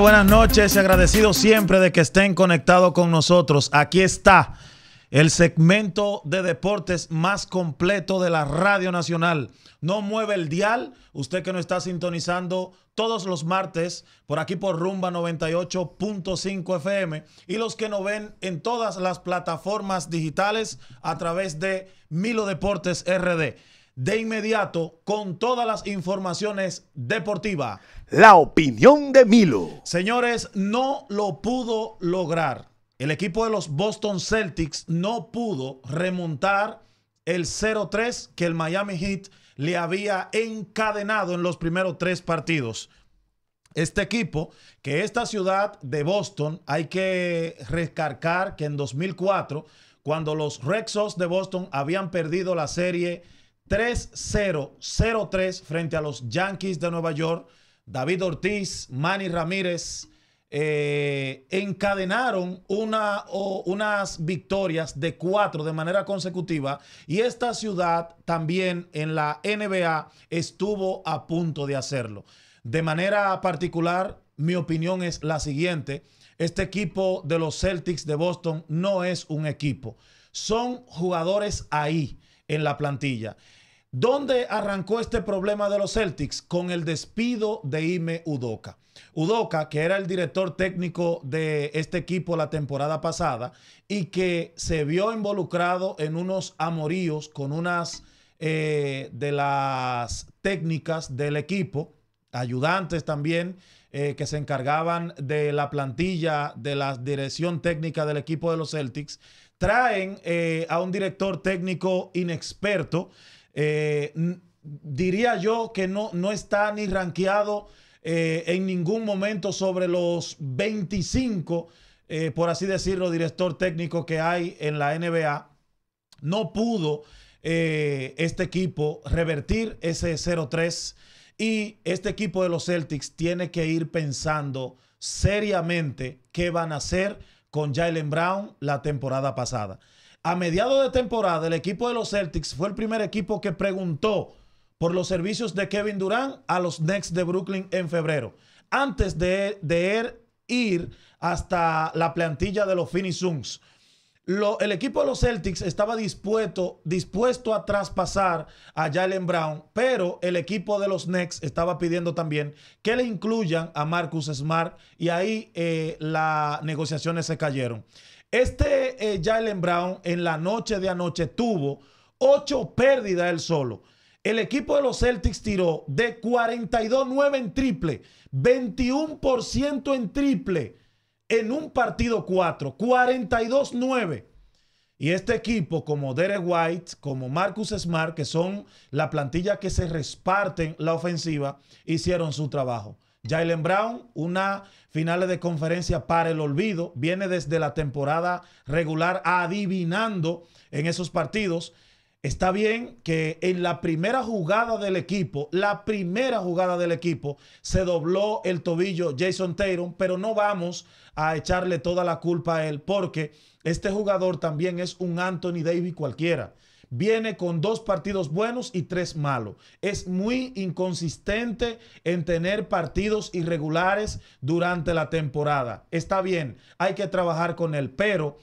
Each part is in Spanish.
Buenas noches, agradecido siempre de que estén conectados con nosotros. Aquí está el segmento de deportes más completo de la Radio Nacional. No mueve el dial, usted que no está sintonizando todos los martes por aquí por Rumba 98.5 FM y los que nos ven en todas las plataformas digitales a través de Milo Deportes RD de inmediato con todas las informaciones deportivas. La opinión de Milo. Señores, no lo pudo lograr. El equipo de los Boston Celtics no pudo remontar el 0-3 que el Miami Heat le había encadenado en los primeros tres partidos. Este equipo, que esta ciudad de Boston, hay que recargar que en 2004, cuando los Rexos de Boston habían perdido la serie 3-0-0-3 frente a los Yankees de Nueva York. David Ortiz, Manny Ramírez eh, encadenaron una, unas victorias de cuatro de manera consecutiva y esta ciudad también en la NBA estuvo a punto de hacerlo. De manera particular, mi opinión es la siguiente. Este equipo de los Celtics de Boston no es un equipo. Son jugadores ahí en la plantilla. ¿Dónde arrancó este problema de los Celtics? Con el despido de Ime Udoka. Udoka, que era el director técnico de este equipo la temporada pasada y que se vio involucrado en unos amoríos con unas eh, de las técnicas del equipo, ayudantes también, eh, que se encargaban de la plantilla, de la dirección técnica del equipo de los Celtics traen eh, a un director técnico inexperto. Eh, diría yo que no, no está ni rankeado eh, en ningún momento sobre los 25, por así decirlo, director técnico que hay en la NBA. No pudo este equipo revertir ese 0-3 y este equipo de los Celtics tiene que ir pensando seriamente qué van a hacer con Jalen Brown la temporada pasada. A mediados de temporada, el equipo de los Celtics fue el primer equipo que preguntó por los servicios de Kevin Durant a los Nets de Brooklyn en febrero, antes de, de er ir hasta la plantilla de los Phoenix Suns el equipo de los Celtics estaba dispuesto, dispuesto a traspasar a Jalen Brown, pero el equipo de los Knicks estaba pidiendo también que le incluyan a Marcus Smart y ahí eh, las negociaciones se cayeron. Este eh, Jalen Brown en la noche de anoche tuvo ocho pérdidas él solo. El equipo de los Celtics tiró de 42-9 en triple, 21% en triple en un partido 4, 42-9. Y este equipo, como Derek White, como Marcus Smart, que son la plantilla que se resparten la ofensiva, hicieron su trabajo. Jalen Brown, una final de conferencia para el olvido, viene desde la temporada regular adivinando en esos partidos. Está bien que en la primera jugada del equipo, la primera jugada del equipo, se dobló el tobillo Jason Taylor, pero no vamos a echarle toda la culpa a él porque este jugador también es un Anthony Davis cualquiera. Viene con dos partidos buenos y tres malos. Es muy inconsistente en tener partidos irregulares durante la temporada. Está bien, hay que trabajar con él, pero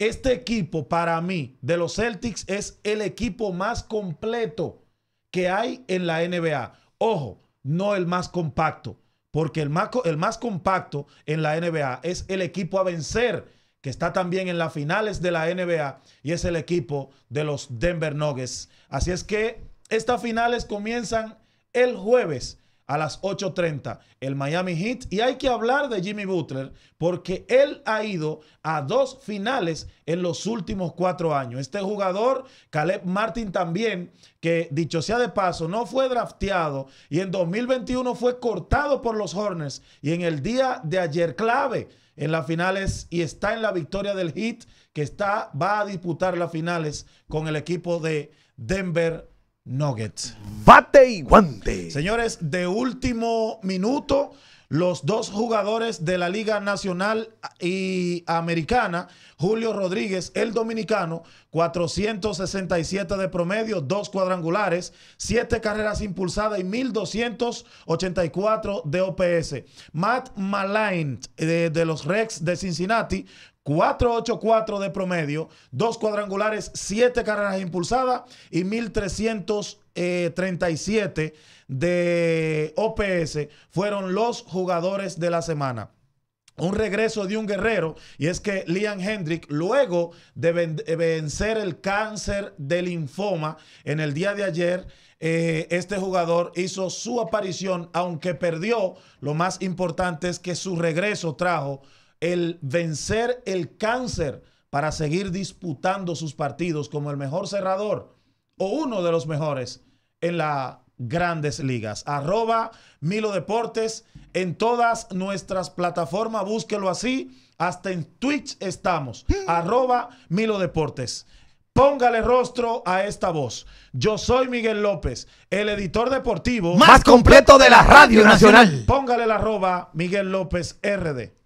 este equipo para mí de los Celtics es el equipo más completo que hay en la NBA. Ojo, no el más compacto, porque el más, el más compacto en la NBA es el equipo a vencer, que está también en las finales de la NBA y es el equipo de los Denver Nuggets. Así es que estas finales comienzan el jueves a las 8.30 el Miami Heat. Y hay que hablar de Jimmy Butler porque él ha ido a dos finales en los últimos cuatro años. Este jugador, Caleb Martin también, que dicho sea de paso, no fue drafteado y en 2021 fue cortado por los Hornets y en el día de ayer clave en las finales y está en la victoria del Heat que está, va a disputar las finales con el equipo de Denver Nuggets. Bate y guante. Señores, de último minuto, los dos jugadores de la Liga Nacional y Americana, Julio Rodríguez, el dominicano, 467 de promedio, dos cuadrangulares, siete carreras impulsadas y 1284 de OPS. Matt Maline, de, eh, de los Rex de Cincinnati, 484 de promedio, dos cuadrangulares, siete carreras impulsadas y 1337 eh, de OPS fueron los jugadores de la semana un regreso de un guerrero y es que Liam Hendrick luego de vencer el cáncer de linfoma en el día de ayer eh, este jugador hizo su aparición aunque perdió lo más importante es que su regreso trajo el vencer el cáncer para seguir disputando sus partidos como el mejor cerrador o uno de los mejores en las grandes ligas. Arroba Milo Deportes en todas nuestras plataformas, búsquelo así. Hasta en Twitch estamos. Arroba Milo Deportes. Póngale rostro a esta voz. Yo soy Miguel López, el editor deportivo más completo de la Radio Nacional. Póngale la arroba Miguel López RD.